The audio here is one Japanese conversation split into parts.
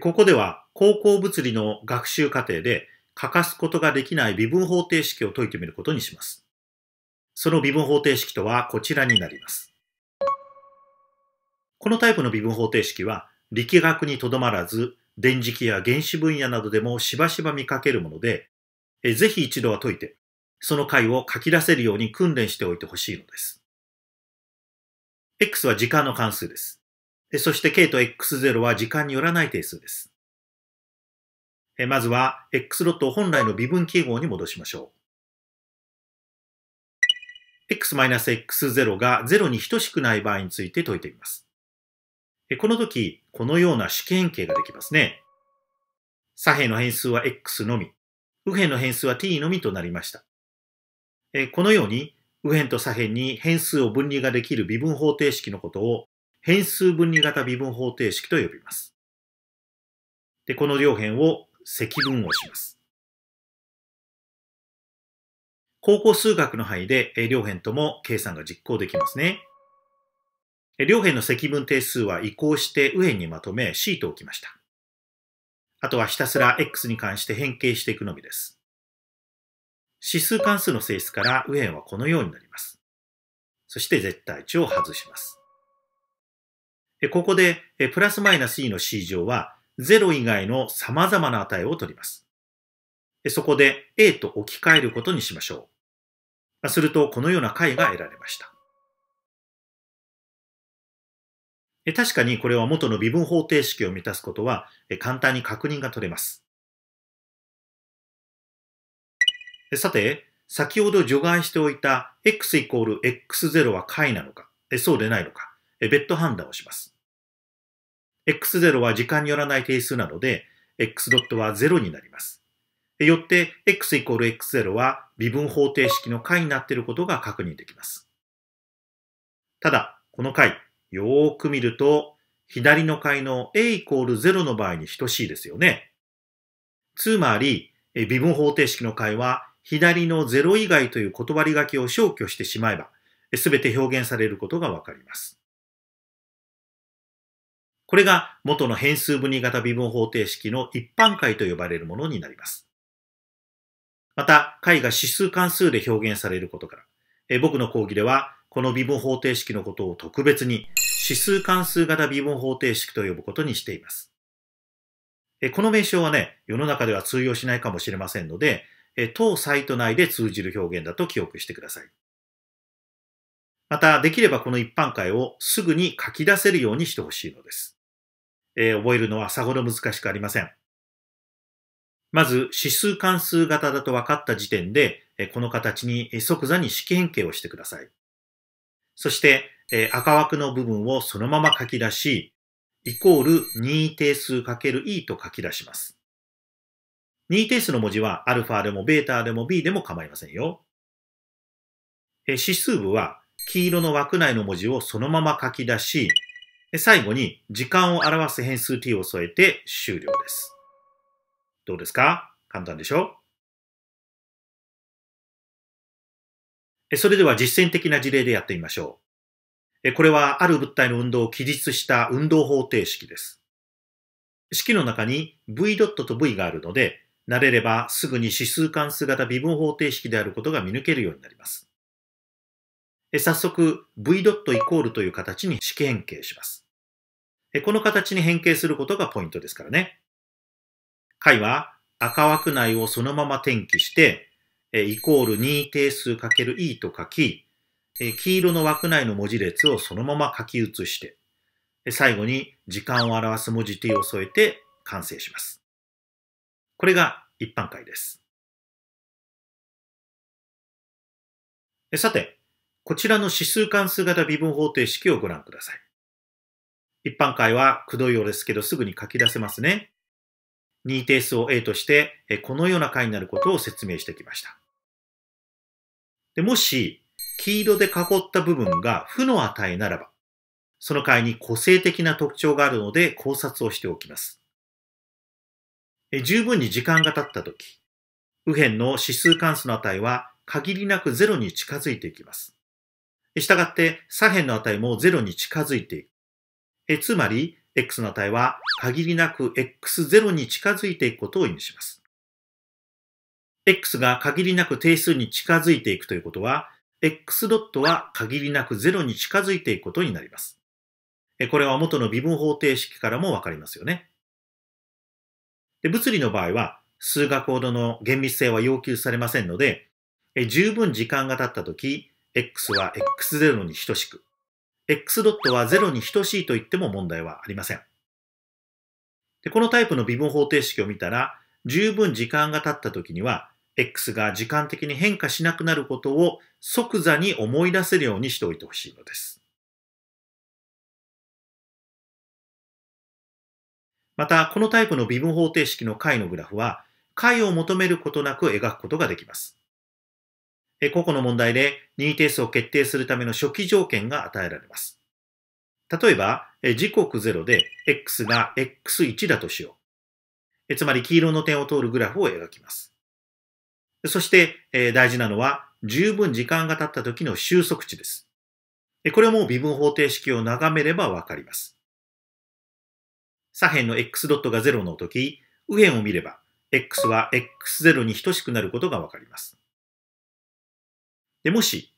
ここでは高校物理の学習過程で欠かすことができない微分方程式を解いてみることにします。その微分方程式とはこちらになります。このタイプの微分方程式は力学にとどまらず電磁気や原子分野などでもしばしば見かけるもので、ぜひ一度は解いて、その解を書き出せるように訓練しておいてほしいのです。x は時間の関数です。そして k と x0 は時間によらない定数です。まずは x ロットを本来の微分記号に戻しましょう。x-x0 が0に等しくない場合について解いてみます。この時、このような主権形ができますね。左辺の変数は x のみ、右辺の変数は t のみとなりました。このように、右辺と左辺に変数を分離ができる微分方程式のことを変数分離型微分方程式と呼びます。で、この両辺を積分をします。高校数学の範囲で両辺とも計算が実行できますね。両辺の積分定数は移行して右辺にまとめシートを置きました。あとはひたすら x に関して変形していくのみです。指数関数の性質から右辺はこのようになります。そして絶対値を外します。ここで、プラスマイナス e の c 乗は、0以外の様々な値を取ります。そこで a と置き換えることにしましょう。すると、このような解が得られました。確かにこれは元の微分方程式を満たすことは簡単に確認が取れます。さて、先ほど除外しておいた x イコール x0 は解なのか、そうでないのか、別途判断をします。x0 は時間によらない定数なので、x ドットは0になります。よって、x イコール x0 は微分方程式の解になっていることが確認できます。ただ、この解、よーく見ると、左の解の a イコール0の場合に等しいですよね。つまり、微分方程式の解は、左の0以外という断り書きを消去してしまえば、すべて表現されることがわかります。これが元の変数分離型微分方程式の一般解と呼ばれるものになります。また、解が指数関数で表現されることから、え僕の講義では、この微分方程式のことを特別に指数関数型微分方程式と呼ぶことにしています。えこの名称はね、世の中では通用しないかもしれませんので、え当サイト内で通じる表現だと記憶してください。また、できればこの一般解をすぐに書き出せるようにしてほしいのです。えー、覚えるのはさほど難しくありません。まず指数関数型だと分かった時点で、この形に即座に式変形をしてください。そして、赤枠の部分をそのまま書き出し、イコール任意定数 ×e と書き出します。任意定数の文字は α でも β でも b でも構いませんよ。指数部は黄色の枠内の文字をそのまま書き出し、最後に時間を表す変数 t を添えて終了です。どうですか簡単でしょそれでは実践的な事例でやってみましょう。これはある物体の運動を記述した運動方程式です。式の中に v ドットと v があるので、慣れればすぐに指数関数型微分方程式であることが見抜けるようになります。早速 v ドットイコールという形に式変形します。この形に変形することがポイントですからね。解は赤枠内をそのまま転記して、イコール2定数かける e と書き、黄色の枠内の文字列をそのまま書き写して、最後に時間を表す文字 t を添えて完成します。これが一般解です。さて、こちらの指数関数型微分方程式をご覧ください。一般解はくどいようですけどすぐに書き出せますね。2定数を A としてこのような解になることを説明してきました。でもし黄色で囲った部分が負の値ならば、その解に個性的な特徴があるので考察をしておきます。十分に時間が経ったとき、右辺の指数関数の値は限りなく0に近づいていきます。したがって左辺の値も0に近づいていく。えつまり、x の値は限りなく x0 に近づいていくことを意味します。x が限りなく定数に近づいていくということは、x ドットは限りなく0に近づいていくことになります。これは元の微分方程式からもわかりますよね。で物理の場合は、数学ほどの厳密性は要求されませんので、十分時間が経ったとき、x は x0 に等しく、x ドットは0に等しいと言っても問題はありません。でこのタイプの微分方程式を見たら、十分時間が経った時には、x が時間的に変化しなくなることを即座に思い出せるようにしておいてほしいのです。また、このタイプの微分方程式の解のグラフは、解を求めることなく描くことができます。個々の問題で任意定数を決定するための初期条件が与えられます。例えば、時刻0で x が x1 だとしよう。つまり黄色の点を通るグラフを描きます。そして大事なのは十分時間が経った時の収束値です。これも微分方程式を眺めればわかります。左辺の x ドットが0の時、右辺を見れば x は x0 に等しくなることがわかります。でもし、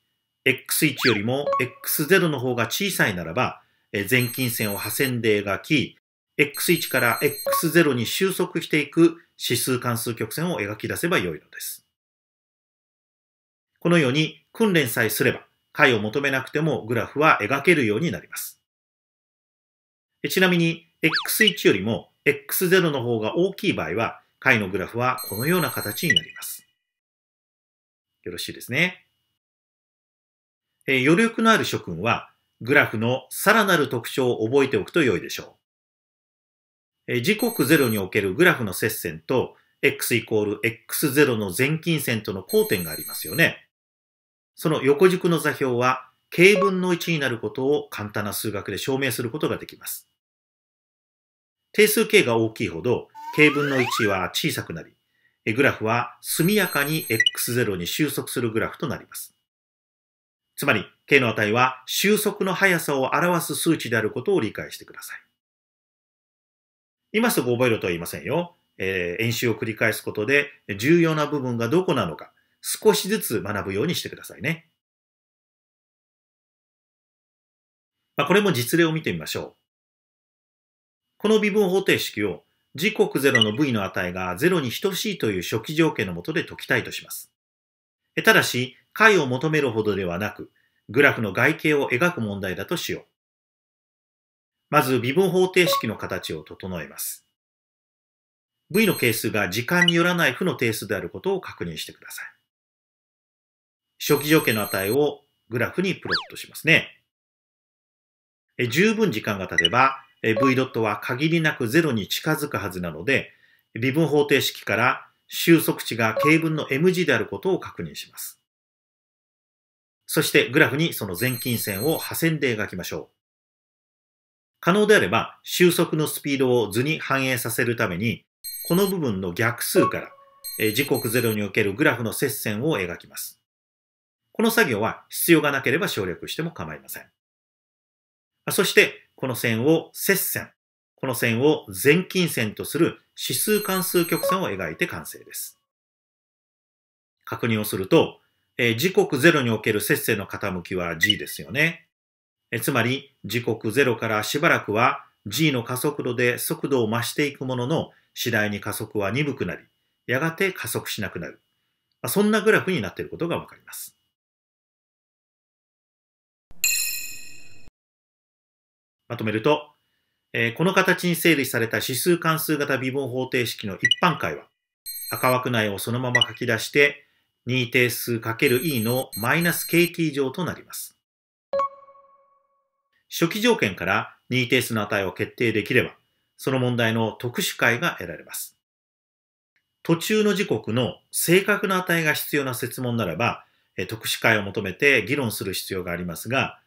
x1 よりも x0 の方が小さいならば、全近線を破線で描き、x1 から x0 に収束していく指数関数曲線を描き出せばよいのです。このように訓練さえすれば、解を求めなくてもグラフは描けるようになります。ちなみに、x1 よりも x0 の方が大きい場合は、解のグラフはこのような形になります。よろしいですね。え余力のある諸君は、グラフのさらなる特徴を覚えておくと良いでしょう。え時刻0におけるグラフの接線と、x イコール x0 の前近線との交点がありますよね。その横軸の座標は、k 分の1になることを簡単な数学で証明することができます。定数 k が大きいほど、k 分の1は小さくなり、グラフは速やかに x0 に収束するグラフとなります。つまり、K の値は収束の速さを表す数値であることを理解してください。今すぐ覚えろとは言いませんよ。えー、演習を繰り返すことで重要な部分がどこなのか少しずつ学ぶようにしてくださいね。まあ、これも実例を見てみましょう。この微分方程式を時刻0の v の値が0に等しいという初期条件のもとで解きたいとします。ただし、解を求めるほどではなく、グラフの外形を描く問題だとしよう。まず微分方程式の形を整えます。v の係数が時間によらない負の定数であることを確認してください。初期条件の値をグラフにプロットしますね。十分時間が経てば v ドットは限りなく0に近づくはずなので、微分方程式から収束値が K 分の mg であることを確認します。そしてグラフにその前近線を破線で描きましょう。可能であれば収束のスピードを図に反映させるために、この部分の逆数から時刻0におけるグラフの接線を描きます。この作業は必要がなければ省略しても構いません。そして、この線を接線、この線を前近線とする指数関数曲線を描いて完成です。確認をすると、えー、時刻0における節制の傾きは G ですよね。えー、つまり、時刻0からしばらくは G の加速度で速度を増していくものの、次第に加速は鈍くなり、やがて加速しなくなる。まあ、そんなグラフになっていることがわかります。まとめると、えー、この形に整理された指数関数型微分方程式の一般解は、赤枠内をそのまま書き出して、任意定数 ×e のマイナス kt 乗となります。初期条件から任意定数の値を決定できれば、その問題の特殊解が得られます。途中の時刻の正確な値が必要な設問ならば、特殊解を求めて議論する必要がありますが、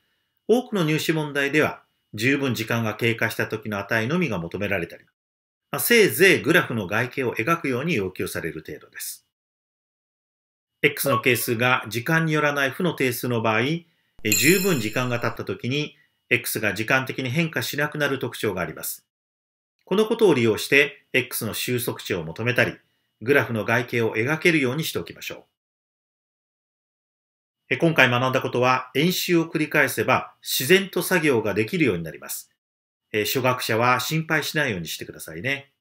多くの入試問題では十分時間が経過した時の値のみが求められたり、まあ、せいぜいグラフの外形を描くように要求される程度です。x の係数が時間によらない負の定数の場合、十分時間が経った時に x が時間的に変化しなくなる特徴があります。このことを利用して x の収束値を求めたり、グラフの外形を描けるようにしておきましょう。今回学んだことは演習を繰り返せば自然と作業ができるようになります。初学者は心配しないようにしてくださいね。